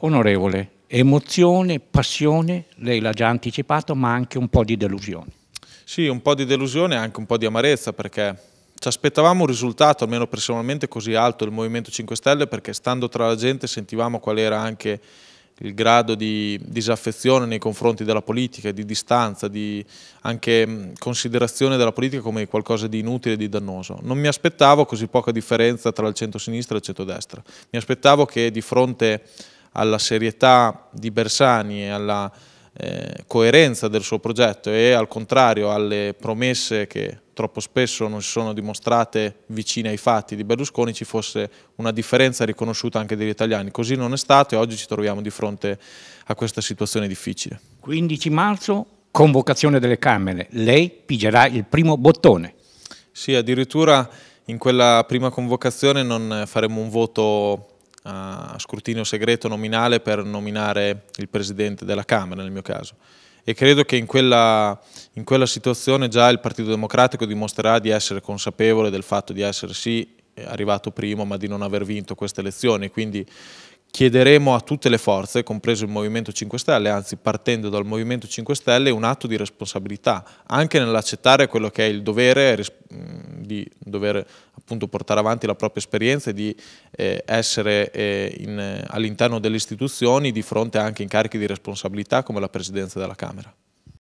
Onorevole, emozione, passione, lei l'ha già anticipato, ma anche un po' di delusione. Sì, un po' di delusione e anche un po' di amarezza perché ci aspettavamo un risultato, almeno personalmente, così alto del Movimento 5 Stelle perché stando tra la gente sentivamo qual era anche il grado di disaffezione nei confronti della politica, di distanza, di anche considerazione della politica come qualcosa di inutile e di dannoso. Non mi aspettavo così poca differenza tra il centro-sinistra e il centro-destra. Mi aspettavo che di fronte alla serietà di Bersani e alla eh, coerenza del suo progetto e al contrario alle promesse che troppo spesso non si sono dimostrate vicine ai fatti di Berlusconi ci fosse una differenza riconosciuta anche dagli italiani. Così non è stato e oggi ci troviamo di fronte a questa situazione difficile. 15 marzo, convocazione delle Camere. Lei pigerà il primo bottone. Sì, addirittura in quella prima convocazione non faremo un voto a scrutinio segreto nominale per nominare il presidente della Camera nel mio caso e credo che in quella, in quella situazione già il Partito Democratico dimostrerà di essere consapevole del fatto di essere sì arrivato primo ma di non aver vinto queste elezioni quindi chiederemo a tutte le forze, compreso il Movimento 5 Stelle, anzi partendo dal Movimento 5 Stelle, un atto di responsabilità, anche nell'accettare quello che è il dovere di dover appunto portare avanti la propria esperienza e di eh, essere eh, eh all'interno delle istituzioni di fronte anche incarichi di responsabilità come la Presidenza della Camera.